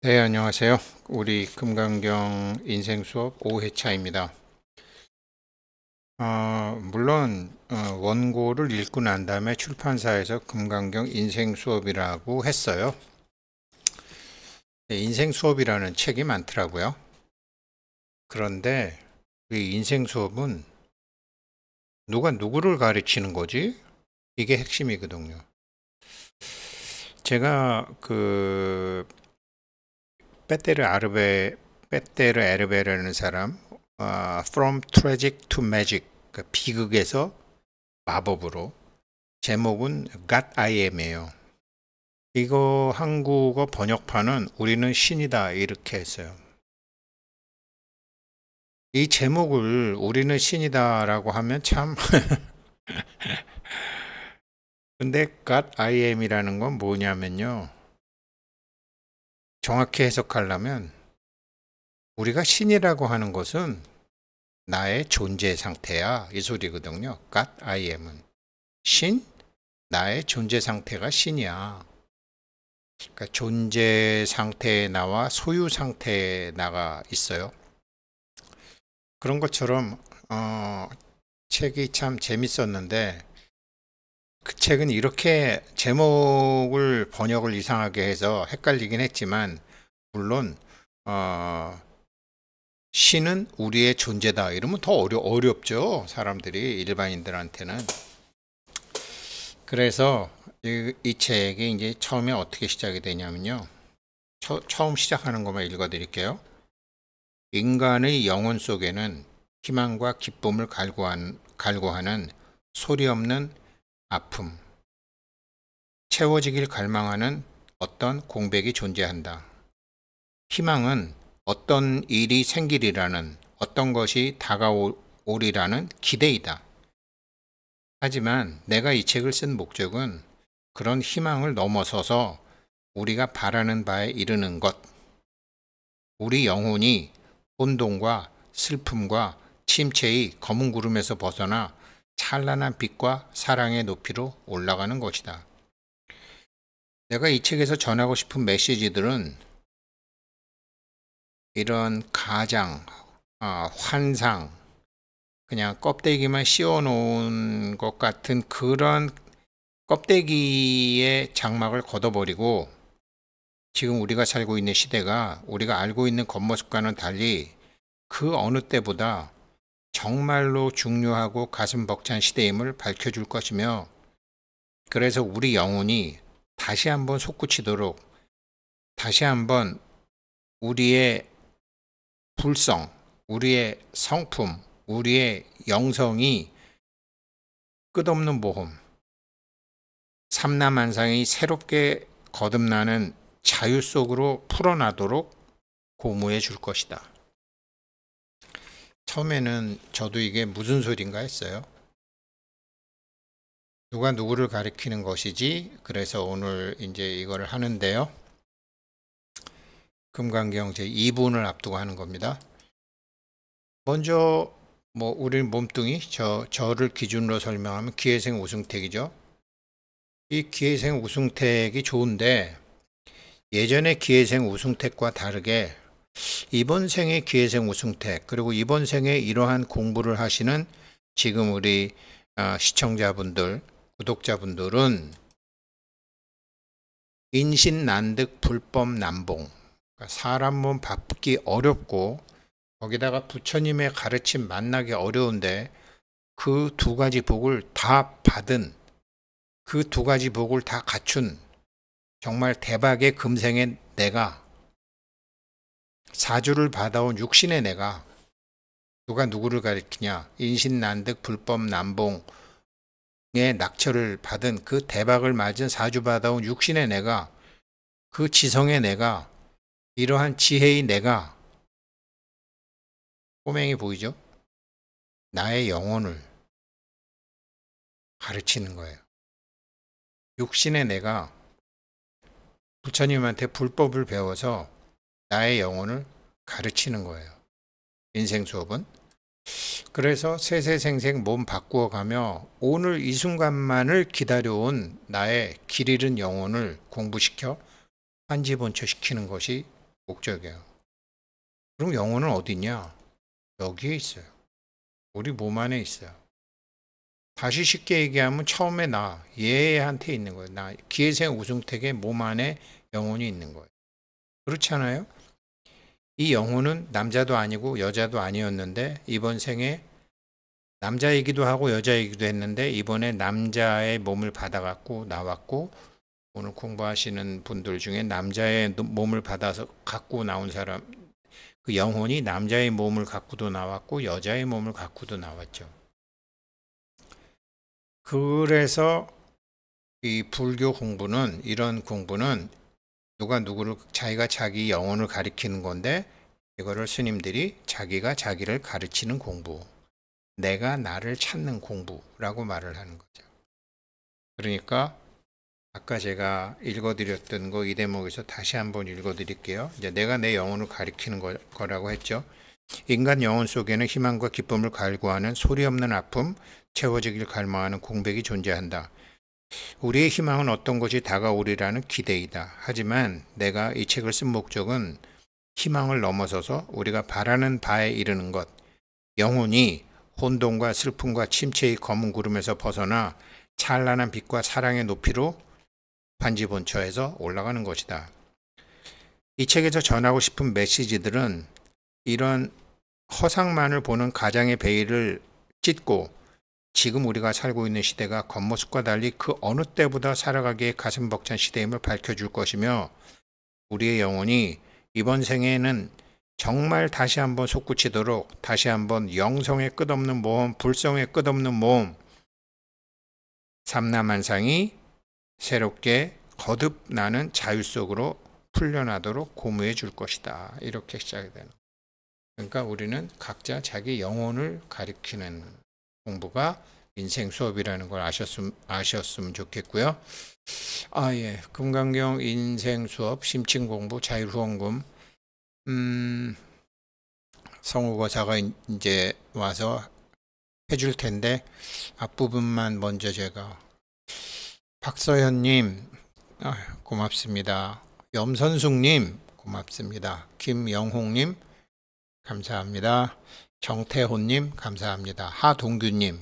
네, 안녕하세요. 우리 금강경 인생 수업 5회차입니다. 어, 물론 어, 원고를 읽고 난 다음에 출판사에서 금강경 인생 수업이라고 했어요. 네, 인생 수업이라는 책이 많더라고요. 그런데 이 인생 수업은 누가 누구를 가르치는 거지? 이게 핵심이거든요. 제가 그 빼테르 아르베 빼테르 에르베라는 사람 어, From Tragic to Magic 그 비극에서 마법으로 제목은 God I Am이에요. 이거 한국어 번역판은 우리는 신이다 이렇게 했어요. 이 제목을 우리는 신이다 라고 하면 참 근데 God I am이라는 건 뭐냐면요. 정확히 해석하려면 우리가 신이라고 하는 것은 나의 존재 상태야 이 소리거든요. God I am은 신 나의 존재 상태가 신이야. 그러니까 존재 상태에 나와 소유 상태에 나가 있어요. 그런 것처럼 어, 책이 참 재밌었는데 그 책은 이렇게 제목을 번역을 이상하게 해서 헷갈리긴 했지만 물론 어, 신은 우리의 존재다 이러면 더 어려, 어렵죠 사람들이 일반인들한테는 그래서 이, 이, 책이 이제 처음에 어떻게 시작이 되냐면요 처, 처음 시작하는 것만 읽어 드릴게요 인간의 영혼 속에는 희망과 기쁨을 갈구한, 갈구하는 소리 없는 아픔, 채워지길 갈망하는 어떤 공백이 존재한다. 희망은 어떤 일이 생기리라는 어떤 것이 다가오리라는 기대이다. 하지만 내가 이 책을 쓴 목적은 그런 희망을 넘어서서 우리가 바라는 바에 이르는 것, 우리 영혼이 혼동과 슬픔과 침체의 검은 구름에서 벗어나 찬란한 빛과 사랑의 높이로 올라가는 것이다. 내가 이 책에서 전하고 싶은 메시지들은 이런 가장, 아, 환상, 그냥 껍데기만 씌워 놓은 것 같은 그런 껍데기의 장막을 걷어버리고 지금 우리가 살고 있는 시대가 우리가 알고 있는 겉모습과는 달리 그 어느 때보다 정말로 중요하고 가슴 벅찬 시대임을 밝혀줄 것이며 그래서 우리 영혼이 다시 한번 솟구치도록 다시 한번 우리의 불성, 우리의 성품, 우리의 영성이 끝없는 모험, 삼남한상이 새롭게 거듭나는 자유 속으로 풀어나도록 고무해 줄 것이다. 처음에는 저도 이게 무슨 소리인가 했어요. 누가 누구를 가리키는 것이지 그래서 오늘 이제 이걸 하는데요. 금강경 제 2분을 앞두고 하는 겁니다. 먼저 뭐우리 몸뚱이 저 저를 기준으로 설명하면 기회생 우승택이죠. 이 기회생 우승택이 좋은데 예전에 기회생 우승택과 다르게 이번 생의 기회생 우승택 그리고 이번 생에 이러한 공부를 하시는 지금 우리 어, 시청자분들 구독자분들은 인신난득 불법난봉 그러니까 사람 몸 바쁘기 어렵고 거기다가 부처님의 가르침 만나기 어려운데 그 두 가지 복을 다 받은 그 두 가지 복을 다 갖춘 정말 대박의 금생의 내가 사주를 받아온 육신의 내가 누가 누구를 가리키냐 인신 난득 불법 남봉의 낙처를 받은 그 대박을 맞은 사주 받아온 육신의 내가 그 지성의 내가 이러한 지혜의 내가 꼬맹이 보이죠? 나의 영혼을 가르치는 거예요. 육신의 내가 부처님한테 불법을 배워서 나의 영혼을 가르치는 거예요. 인생 수업은. 그래서 세세생생 몸 바꾸어 가며 오늘 이 순간만을 기다려온 나의 길 잃은 영혼을 공부시켜 한지본처 시키는 것이 목적이에요. 그럼 영혼은 어디냐? 여기에 있어요. 우리 몸 안에 있어요. 다시 쉽게 얘기하면 처음에 나, 얘한테 있는 거예요. 나, 기회생 우승택의 몸 안에 영혼이 있는 거예요. 그렇잖아요? 이 영혼은 남자도 아니고 여자도 아니었는데 이번 생에 남자이기도 하고 여자이기도 했는데 이번에 남자의 몸을 받아갖고 나왔고 오늘 공부하시는 분들 중에 남자의 몸을 받아서 갖고 나온 사람 그 영혼이 남자의 몸을 갖고도 나왔고 여자의 몸을 갖고도 나왔죠. 그래서 이 불교 공부는 이런 공부는 누가 누구를 자기가 자기 영혼을 가리키는 건데 이거를 스님들이 자기가 자기를 가르치는 공부, 내가 나를 찾는 공부라고 말을 하는 거죠. 그러니까 아까 제가 읽어드렸던 거 이 대목에서 다시 한번 읽어드릴게요. 이제 내가 내 영혼을 가리키는 거, 라고 했죠. 인간 영혼 속에는 희망과 기쁨을 갈구하는 소리 없는 아픔, 채워지길 갈망하는 공백이 존재한다. 우리의 희망은 어떤 것이 다가오리라는 기대이다. 하지만 내가 이 책을 쓴 목적은 희망을 넘어서서 우리가 바라는 바에 이르는 것, 영혼이 혼돈과 슬픔과 침체의 검은 구름에서 벗어나 찬란한 빛과 사랑의 높이로 반지 본처에서 올라가는 것이다. 이 책에서 전하고 싶은 메시지들은 이런 허상만을 보는 가장의 베일을 찢고 지금 우리가 살고 있는 시대가 겉모습과 달리 그 어느 때보다 살아가기에 가슴 벅찬 시대임을 밝혀줄 것이며 우리의 영혼이 이번 생에는 정말 다시 한번 솟구치도록 다시 한번 영성의 끝없는 모험, 불성의 끝없는 모험, 삼남한상이 새롭게 거듭나는 자유 속으로 풀려나도록 고무해 줄 것이다. 이렇게 시작이 되는. 그러니까 우리는 각자 자기 영혼을 가리키는 공부가 인생 수업이라는 걸 아셨음, 아셨으면 좋겠고요. 아, 예. 금강경 인생 수업, 심층 공부, 자율후원금. 음, 성우고사가 이제 와서 해줄 텐데, 앞부분만 먼저 제가. 박서현님, 아, 고맙습니다. 염선숙님, 고맙습니다. 김영홍님, 감사합니다. 정태호님 감사합니다. 하동규님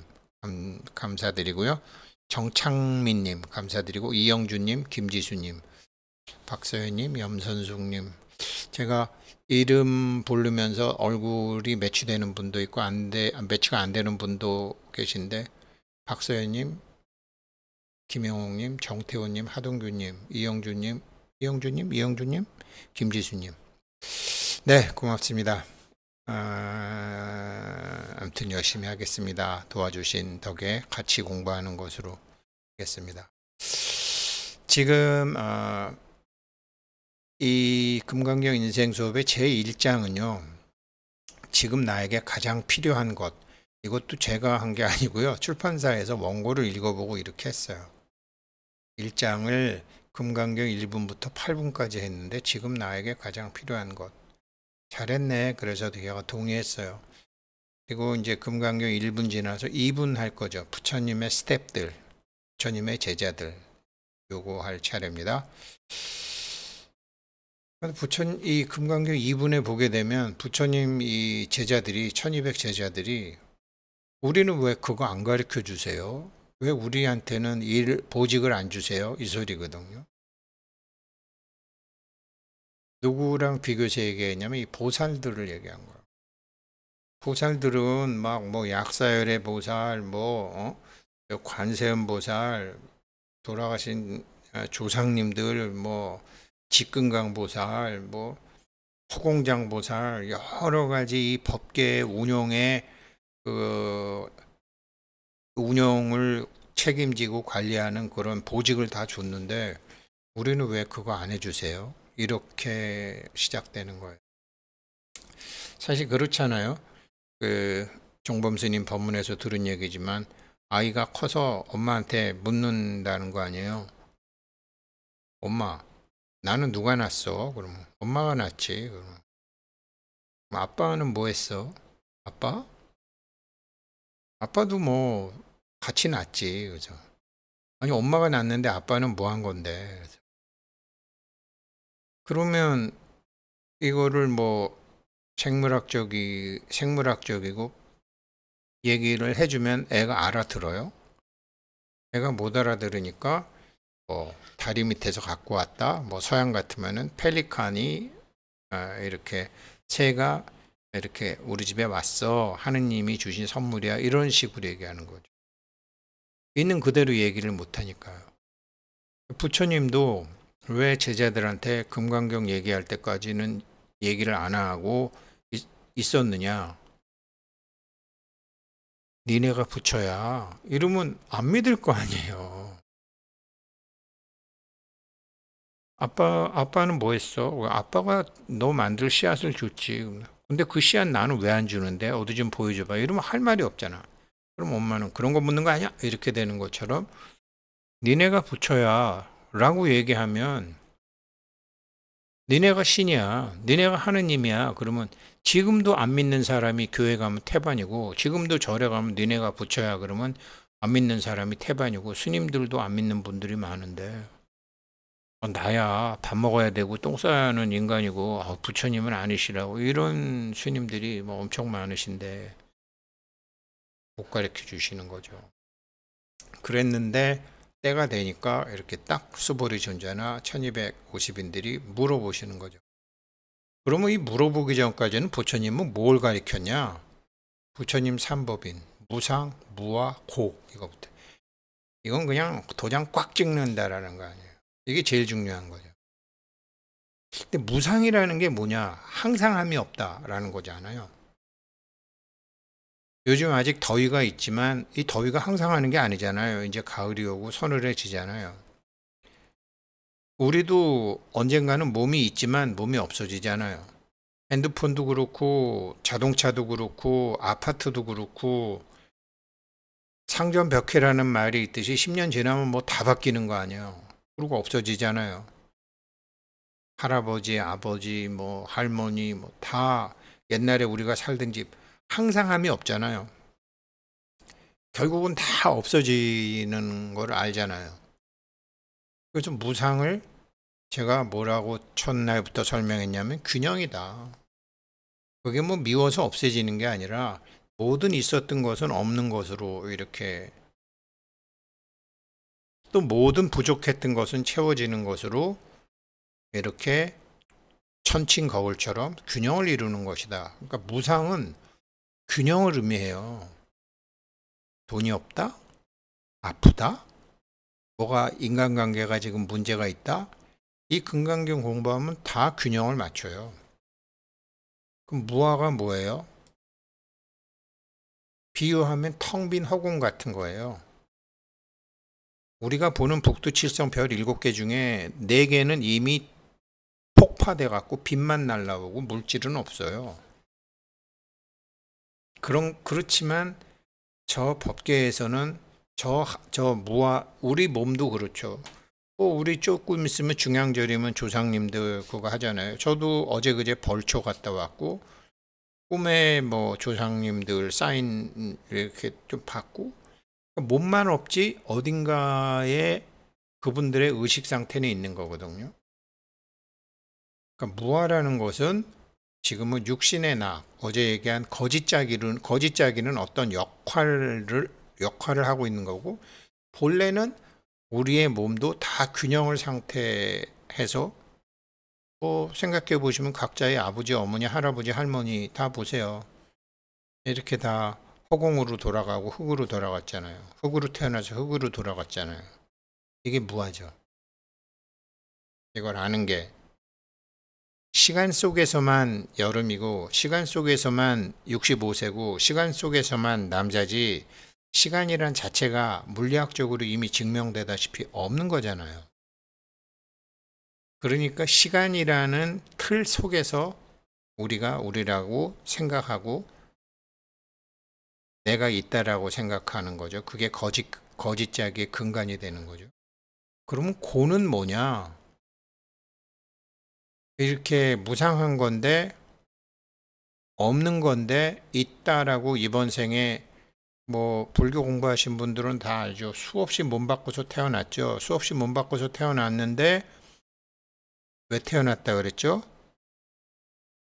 감, 사드리고요 정창민님 감사드리고 이영준님 김지수님 박서현님 염선숙님 제가 이름 부르면서 얼굴이 매치되는 분도 있고 안 돼, 매치가 안 되는 분도 계신데 박서연님, 김영웅님, 정태호님, 하동규님, 이영준님이영준님이영준님 김지수님. 네, 고맙습니다. 아, 무튼 열심히 하겠습니다. 도와주신 덕에 같이 공부하는 것으로 하겠습니다. 지금 어, 이 금강경 인생 수업의 제1장은요. 지금 나에게 가장 필요한 것 이것도 제가 한 게 아니고요. 출판사에서 원고를 읽어보고 이렇게 했어요. 1장을 금강경 1분부터 8분까지 했는데 지금 나에게 가장 필요한 것 잘했네. 그래서 제가 동의했어요. 그리고 이제 금강경 1분 지나서 2분 할 거죠. 부처님의 스탭들, 부처님의 제자들 요거 할 차례입니다. 부처님 이 금강경 2분에 보게 되면 부처님 이 제자들이 1200 제자들이 우리는 왜 그거 안 가르쳐 주세요? 왜 우리한테는 일 보직을 안 주세요? 이 소리거든요. 누구랑 비교해서 얘기했냐면 이 보살들을 얘기한 거야. 보살들은 막 뭐 약사열의 보살, 뭐 어? 관세음 보살, 돌아가신 아, 조상님들, 뭐 직근강 보살, 뭐 허공장 보살 여러 가지 이 법계 운영에그 운영을 책임지고 관리하는 그런 보직을 다 줬는데 우리는 왜 그거 안 해주세요? 이렇게 시작되는 거예요. 사실 그렇잖아요. 그 종범 스님 법문에서 들은 얘기지만 아이가 커서 엄마한테 묻는다는 거 아니에요. 엄마, 나는 누가 낳았어? 그러면 엄마가 낳지. 았 그러면 아빠는 뭐 했어? 아빠? 아빠도 뭐 같이 낳지. 았 그죠? 아니 엄마가 낳는데 았 아빠는 뭐 한 건데? 그러면 이거를 뭐 생물학적이 생물학적이고 얘기를 해주면 애가 알아들어요. 애가 못 알아들으니까 뭐 다리 밑에서 갖고 왔다. 뭐 서양 같으면은 펠리칸이 아, 이렇게 새가 이렇게 우리 집에 왔어 하느님이 주신 선물이야 이런 식으로 얘기하는 거죠. 있는 그대로 얘기를 못 하니까요. 부처님도 왜 제자들한테 금강경 얘기할 때까지는 얘기를 안 하고 있었느냐? 니네가 붙여야 이러면 안 믿을 거 아니에요. 아빠 아빠는 뭐 했어? 아빠가 너 만들 씨앗을 줬지. 근데 그 씨앗 나는 왜 안 주는데? 어디 좀 보여줘 봐. 이러면 할 말이 없잖아. 그럼 엄마는 그런 거 묻는 거 아니야? 이렇게 되는 것처럼 니네가 붙여야 라고 얘기하면 니네가 신이야. 니네가 하느님이야. 그러면 지금도 안 믿는 사람이 교회 가면 태반이고 지금도 절에 가면 니네가 부처야. 그러면 안 믿는 사람이 태반이고 스님들도 안 믿는 분들이 많은데 어, 나야 밥 먹어야 되고 똥 싸야 하는 인간이고 어, 부처님은 아니시라고 이런 스님들이 뭐 엄청 많으신데 못 가르쳐 주시는 거죠. 그랬는데 때가 되니까 이렇게 딱 수보리 전자나 1250인들이 물어보시는 거죠. 그러면 이 물어보기 전까지는 부처님은 뭘 가리켰냐? 부처님 삼법인 무상, 무와, 고 이거부터. 이건 그냥 도장 꽉 찍는다라는 거 아니에요. 이게 제일 중요한 거죠. 근데 무상이라는 게 뭐냐? 항상함이 없다라는 거잖아요. 요즘 아직 더위가 있지만 이 더위가 항상 하는 게 아니잖아요. 이제 가을이 오고 서늘해지잖아요. 우리도 언젠가는 몸이 있지만 몸이 없어지잖아요. 핸드폰도 그렇고 자동차도 그렇고 아파트도 그렇고 상전 벽해라는 말이 있듯이 10년 지나면 뭐 다 바뀌는 거 아니에요. 그리고 없어지잖아요. 할아버지, 아버지, 뭐 할머니 뭐 다 옛날에 우리가 살던 집 항상함이 없잖아요. 결국은 다 없어지는 걸 알잖아요. 그래서 무상을 제가 뭐라고 첫날부터 설명했냐면 균형이다. 그게 뭐 미워서 없어지는게 아니라 모든 있었던 것은 없는 것으로 이렇게 또 모든 부족했던 것은 채워지는 것으로 이렇게 천칭 거울처럼 균형을 이루는 것이다. 그러니까 무상은 균형을 의미해요. 돈이 없다? 아프다? 뭐가 인간관계가 지금 문제가 있다? 이 금강경 공부하면 다 균형을 맞춰요. 그럼 무화가 뭐예요? 비유하면 텅 빈 허공 같은 거예요. 우리가 보는 북두칠성 별 7개 중에 4개는 이미 폭파돼 갖고 빛만 날라오고 물질은 없어요. 그런 그렇지만 저 법계에서는 저 저 무아 우리 몸도 그렇죠. 뭐 우리 조금 있으면 중앙절이면 조상님들 그거 하잖아요. 저도 어제 그제 벌초 갔다 왔고 꿈에 뭐 조상님들 사인 이렇게 좀 받고 몸만 없지 어딘가에 그분들의 의식 상태는 있는 거거든요. 그러니까 무아라는 것은 지금은 육신의 나, 어제 얘기한 거짓자기는, 거짓자기는 어떤 역할을, 역할을 하고 있는 거고, 본래는 우리의 몸도 다 균형을 상태해서 뭐 생각해 보시면 각자의 아버지, 어머니, 할아버지, 할머니 다 보세요. 이렇게 다 허공으로 돌아가고 흙으로 돌아갔잖아요. 흙으로 태어나서 흙으로 돌아갔잖아요. 이게 무하죠. 이걸 아는 게 시간 속에서만 여름이고 시간 속에서만 65세고 시간 속에서만 남자지 시간이란 자체가 물리학적으로 이미 증명되다시피 없는 거잖아요. 그러니까 시간이라는 틀 속에서 우리가 우리라고 생각하고 내가 있다라고 생각하는 거죠. 그게 거짓, 거짓작의 근간이 되는 거죠. 그러면 고는 뭐냐? 이렇게 무상한 건데 없는 건데 있다라고 이번 생에 뭐 불교 공부하신 분들은 다 알죠. 수없이 몸 바꿔서 태어났죠. 수없이 몸 바꿔서 태어났는데 왜 태어났다 그랬죠?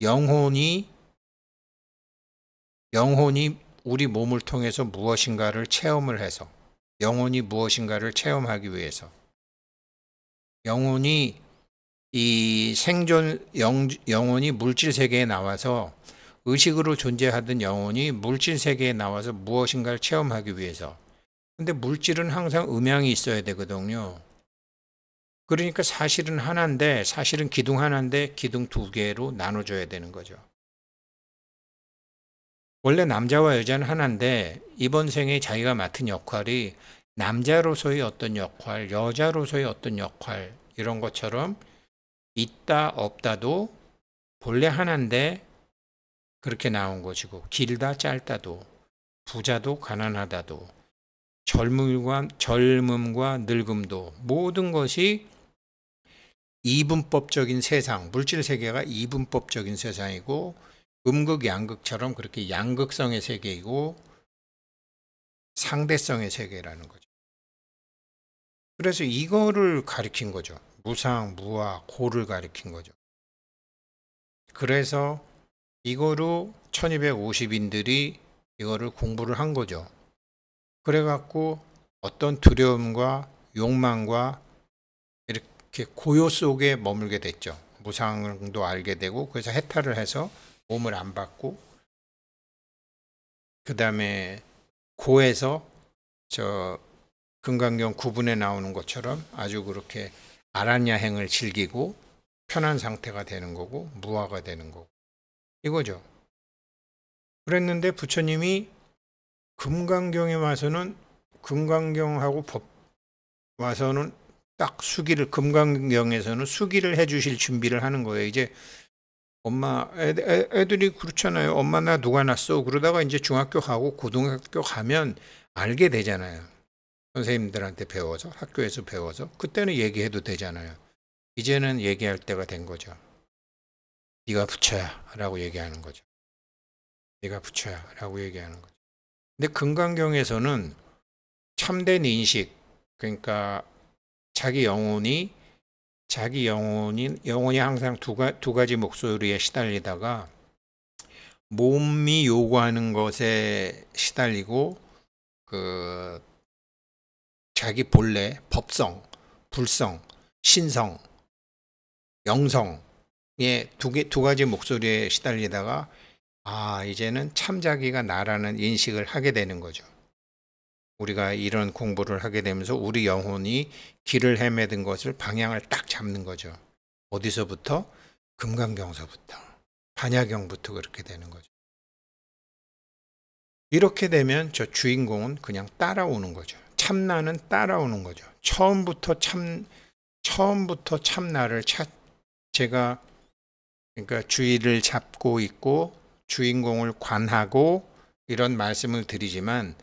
영혼이 영혼이 우리 몸을 통해서 무엇인가를 체험을 해서 영혼이 무엇인가를 체험하기 위해서 영혼이 이 생존 영, 영혼이 물질 세계에 나와서 의식으로 존재하던 영혼이 물질 세계에 나와서 무엇인가를 체험하기 위해서. 근데 물질은 항상 음양이 있어야 되거든요. 그러니까 사실은 하나인데 사실은 기둥 하나인데 기둥 두 개로 나눠줘야 되는 거죠. 원래 남자와 여자는 하나인데 이번 생에 자기가 맡은 역할이 남자로서의 어떤 역할, 여자로서의 어떤 역할 이런 것처럼 있다 없다도 본래 하나인데 그렇게 나온 것이고 뭐. 길다 짧다도 부자도 가난하다도 젊음과, 젊음과 늙음도 모든 것이 이분법적인 세상, 물질 세계가 이분법적인 세상이고 음극 양극처럼 그렇게 양극성의 세계이고 상대성의 세계라는 거죠. 그래서 이거를 가리킨 거죠. 무상, 무아, 고를 가리킨 거죠. 그래서 이거로 1250인들이 이거를 공부를 한 거죠. 그래갖고 어떤 두려움과 욕망과 이렇게 고요 속에 머물게 됐죠. 무상도 알게 되고 그래서 해탈을 해서 몸을 안 받고 그 다음에 고에서 저 금강경 구분에 나오는 것처럼 아주 그렇게 아란야 행을 즐기고 편한 상태가 되는 거고 무화가 되는 거고 이거죠. 그랬는데 부처님이 금강경에 와서는 금강경하고 법 와서는 딱 수기를 금강경에서는 수기를 해주실 준비를 하는 거예요. 이제 엄마 애, 들이 그렇잖아요. 엄마 나 누가 낳았어 그러다가 이제 중학교 가고 고등학교 가면 알게 되잖아요. 선생님들한테 배워서 학교에서 배워서 그때는 얘기해도 되잖아요. 이제는 얘기할 때가 된 거죠. 네가 붙여야 라고 얘기하는 거죠. 네가 붙여야 라고 얘기하는 거죠. 근데 금강경에서는 참된 인식 그러니까 자기 영혼이 자기 영혼이 영혼이 항상 두, 가, 두 가지 목소리에 시달리다가 몸이 요구하는 것에 시달리고 그 자기 본래 법성, 불성, 신성, 영성의 두, 개, 두 가지 목소리에 시달리다가 아, 이제는 참 자기가 나라는 인식을 하게 되는 거죠. 우리가 이런 공부를 하게 되면서 우리 영혼이 길을 헤매던 것을 방향을 딱 잡는 거죠. 어디서부터? 금강경서부터. 반야경부터 그렇게 되는 거죠. 이렇게 되면 저 주인공은 그냥 따라오는 거죠. 참나는 따라오는 거죠. 처음부터 참 처음부터 참나를 찾 제가 그러니까 주의를 잡고 있고 주인공을 관하고 이런 말씀을 드리지만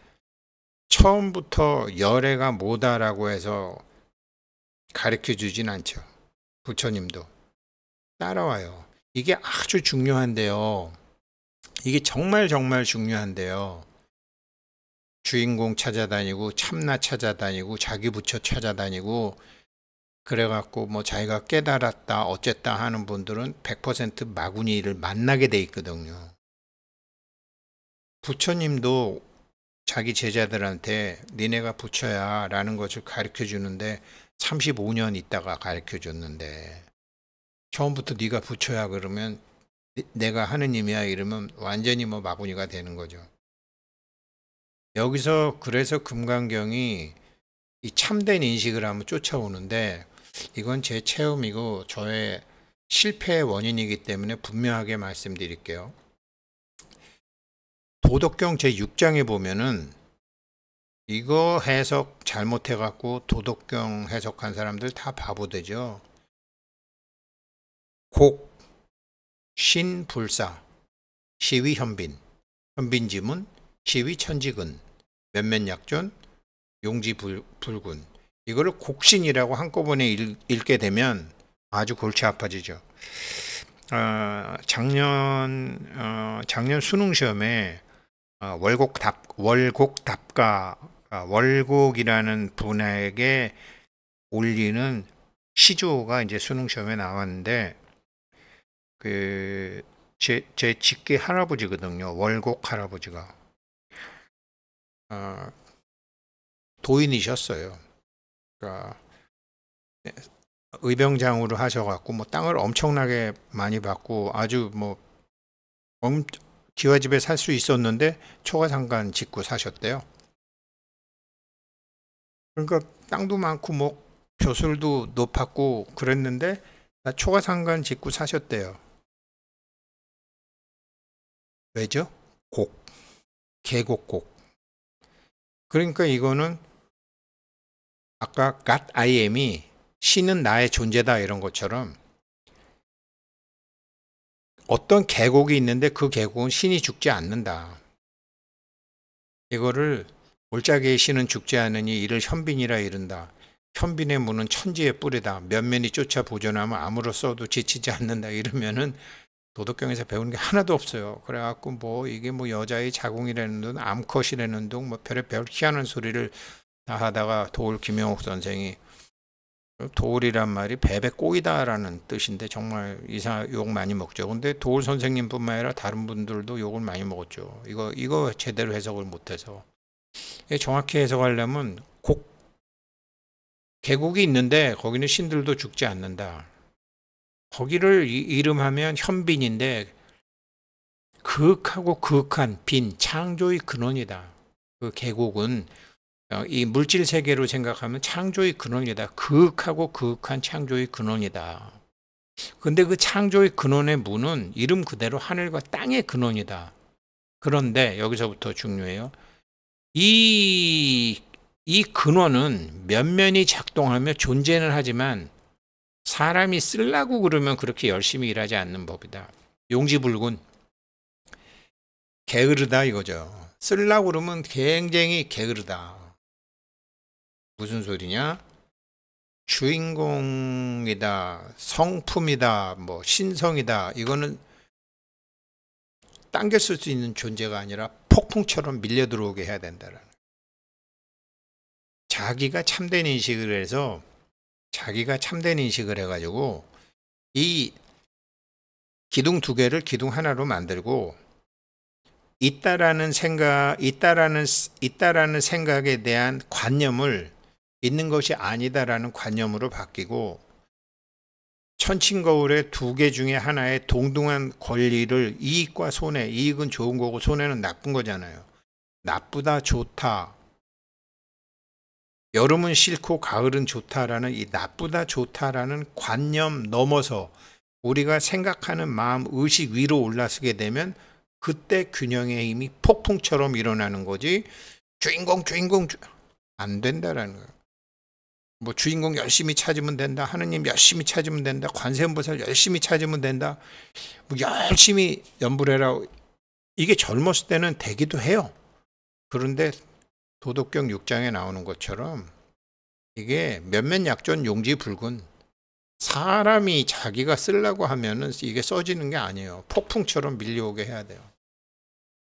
처음부터 열애가 뭐다라고 해서 가르쳐 주진 않죠. 부처님도 따라와요. 이게 아주 중요한데요. 이게 정말 정말 중요한데요. 주인공 찾아다니고 참나 찾아다니고 자기 부처 찾아다니고 그래갖고 뭐 자기가 깨달았다 어쨌다 하는 분들은 100% 마구니를 만나게 돼 있거든요. 부처님도 자기 제자들한테 니네가 부처야 라는 것을 가르쳐 주는데 35년 있다가 가르쳐 줬는데 처음부터 네가 부처야 그러면 내가 하느님이야 이러면 완전히 뭐 마구니가 되는 거죠. 여기서 그래서 금강경이 이 참된 인식을 하면 쫓아오는데 이건 제 체험이고 저의 실패의 원인이기 때문에 분명하게 말씀드릴게요. 도덕경 제6장에 보면은 이거 해석 잘못해갖고 도덕경 해석한 사람들 다 바보 되죠. 곡, 신, 불사, 시위, 현빈, 현빈지문, 시위, 천지근 몇몇 약존, 용지 불, 군 이거를 곡신이라고 한꺼번에 읽, 게 되면 아주 골치 아파지죠. 어, 작년 어, 작년 수능 시험에 어, 월곡 답 월곡 답가 아, 월곡이라는 분에게 올리는 시조가 이제 수능 시험에 나왔는데 그 제제 직계 할아버지거든요. 월곡 할아버지가 어, 도인이셨어요. 그러니까 의병장으로 하셔갖고 뭐 땅을 엄청나게 많이 받고 아주 뭐 기와집에 살 수 있었는데 초가상간 짓고 사셨대요. 그러니까 땅도 많고 뭐 교술도 높았고 그랬는데 초가상간 짓고 사셨대요. 왜죠? 곡, 계곡곡. 그러니까 이거는 아까 God I am이 신은 나의 존재다 이런 것처럼 어떤 계곡이 있는데 그 계곡은 신이 죽지 않는다. 이거를 올짝의 신은 죽지 않으니 이를 현빈이라 이른다. 현빈의 문은 천지의 뿌리다. 면면이 쫓아 보존하면 아무로 써도 지치지 않는다. 이러면은 도덕경에서 배우는 게 하나도 없어요. 그래갖고 뭐 이게 뭐 여자의 자궁이라는 둥, 암컷이라는 둥, 뭐 별의 별 희한한 소리를 다 하다가 도울 김영옥 선생이 도울이란 말이 배배 꼬이다라는 뜻인데 정말 이사 욕 많이 먹죠. 근데 도울 선생님뿐만 아니라 다른 분들도 욕을 많이 먹었죠. 이거 이거 제대로 해석을 못해서 정확히 해석하려면 곡 계곡이 있는데 거기는 신들도 죽지 않는다. 거기를 이름하면 현빈인데 극하고 극한 빈 창조의 근원이다. 그 계곡은 어, 이 물질 세계로 생각하면 창조의 근원이다. 극하고 극한 창조의 근원이다. 근데 그 창조의 근원의 문은 이름 그대로 하늘과 땅의 근원이다. 그런데 여기서부터 중요해요. 이, 이 근원은 면면이 작동하며 존재는 하지만 사람이 쓸라고 그러면 그렇게 열심히 일하지 않는 법이다. 용지불군. 게으르다 이거죠. 쓸라고 그러면 굉장히 게으르다. 무슨 소리냐? 주인공이다, 성품이다, 뭐 신성이다. 이거는 당겨 쓸 수 있는 존재가 아니라 폭풍처럼 밀려 들어오게 해야 된다는 자기가 참된 인식을 해서 자기가 참된 인식을 해가지고 이 기둥 두 개를 기둥 하나로 만들고 있다라는 생각, 있다라는 있다라는 생각에 대한 관념을 있는 것이 아니다라는 관념으로 바뀌고 천칭거울의 두 개 중에 하나의 동등한 권리를 이익과 손해, 이익은 좋은 거고 손해는 나쁜 거잖아요. 나쁘다, 좋다, 여름은 싫고 가을은 좋다라는 이 나쁘다 좋다라는 관념 넘어서 우리가 생각하는 마음 의식 위로 올라서게 되면 그때 균형의 힘이 폭풍처럼 일어나는 거지 주인공 주인공 주... 안 된다라는 거야. 뭐 주인공 열심히 찾으면 된다. 하느님 열심히 찾으면 된다. 관세음보살 열심히 찾으면 된다. 뭐 열심히 연불해라. 이게 젊었을 때는 되기도 해요. 그런데 도덕경 6장에 나오는 것처럼 이게 몇몇 약존 용지 붉은 사람이 자기가 쓰려고 하면은 이게 써지는 게 아니에요. 폭풍처럼 밀려오게 해야 돼요.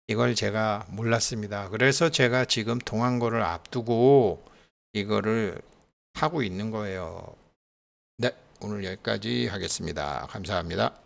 이걸 제가 몰랐습니다. 그래서 제가 지금 동안거를 앞두고 이거를 하고 있는 거예요. 네, 오늘 여기까지 하겠습니다. 감사합니다.